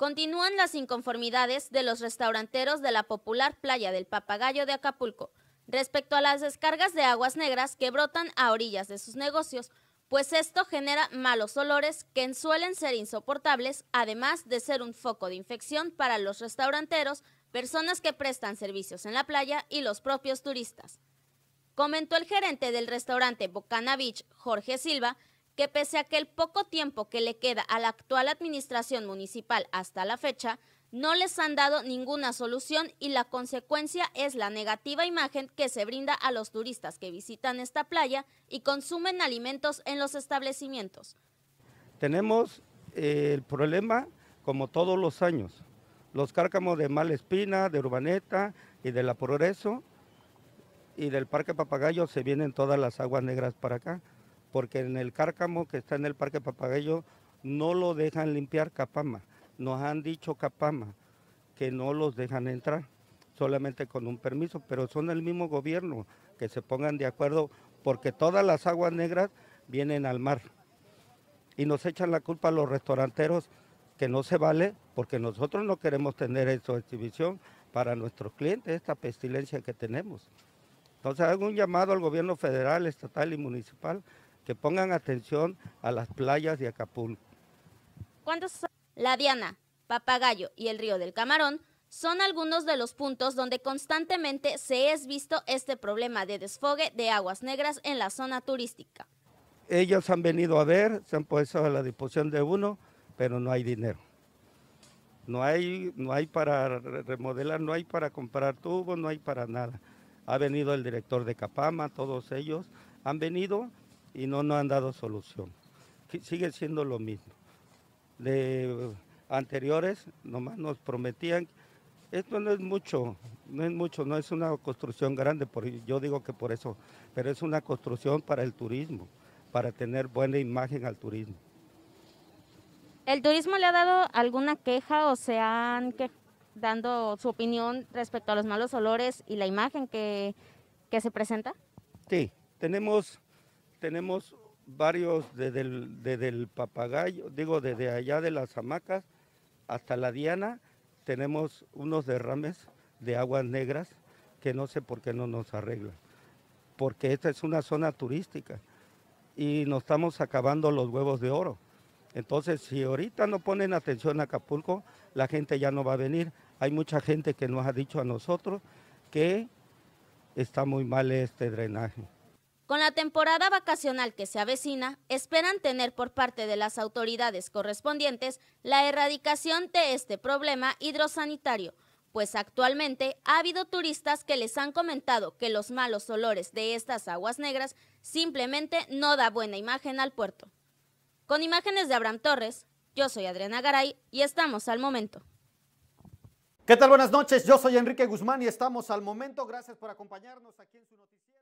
Continúan las inconformidades de los restauranteros de la popular playa del Papagayo de Acapulco respecto a las descargas de aguas negras que brotan a orillas de sus negocios, pues esto genera malos olores que suelen ser insoportables, además de ser un foco de infección para los restauranteros, personas que prestan servicios en la playa y los propios turistas. Comentó el gerente del restaurante Bocana Beach, Jorge Silva, que pese a que el poco tiempo que le queda a la actual administración municipal hasta la fecha, no les han dado ninguna solución y la consecuencia es la negativa imagen que se brinda a los turistas que visitan esta playa y consumen alimentos en los establecimientos. Tenemos eh, el problema como todos los años, los cárcamos de Malespina, de Urbaneta y de La Progreso y del Parque Papagayo se vienen todas las aguas negras para acá porque en el cárcamo que está en el Parque Papagayo no lo dejan limpiar Capama. Nos han dicho Capama que no los dejan entrar, solamente con un permiso, pero son el mismo gobierno que se pongan de acuerdo porque todas las aguas negras vienen al mar. Y nos echan la culpa a los restauranteros que no se vale porque nosotros no queremos tener esa exhibición para nuestros clientes, esta pestilencia que tenemos. Entonces hago un llamado al gobierno federal, estatal y municipal que pongan atención a las playas de Acapulco. ¿Cuántos? La Diana, Papagayo y el río del Camarón son algunos de los puntos donde constantemente se es visto este problema de desfogue de aguas negras en la zona turística. Ellos han venido a ver, se han puesto a la disposición de uno, pero no hay dinero. No hay, no hay para remodelar, no hay para comprar tubos, no hay para nada. Ha venido el director de Capama, todos ellos han venido y no nos han dado solución. Sigue siendo lo mismo. De anteriores nomás nos prometían, esto no es mucho, no es mucho, no es una construcción grande, por, yo digo que por eso, pero es una construcción para el turismo, para tener buena imagen al turismo. ¿El turismo le ha dado alguna queja o se han que, dando su opinión respecto a los malos olores y la imagen que, que se presenta? Sí, tenemos tenemos varios desde el, papagayo, digo, desde allá de las hamacas hasta la diana, tenemos unos derrames de aguas negras que no sé por qué no nos arreglan, porque esta es una zona turística y nos estamos acabando los huevos de oro. Entonces, si ahorita no ponen atención a Acapulco, la gente ya no va a venir. Hay mucha gente que nos ha dicho a nosotros que está muy mal este drenaje. Con la temporada vacacional que se avecina, esperan tener por parte de las autoridades correspondientes la erradicación de este problema hidrosanitario, pues actualmente ha habido turistas que les han comentado que los malos olores de estas aguas negras simplemente no da buena imagen al puerto. Con imágenes de Abraham Torres, yo soy Adriana Garay y estamos al momento. ¿Qué tal? Buenas noches, yo soy Enrique Guzmán y estamos al momento. Gracias por acompañarnos aquí en su noticiero.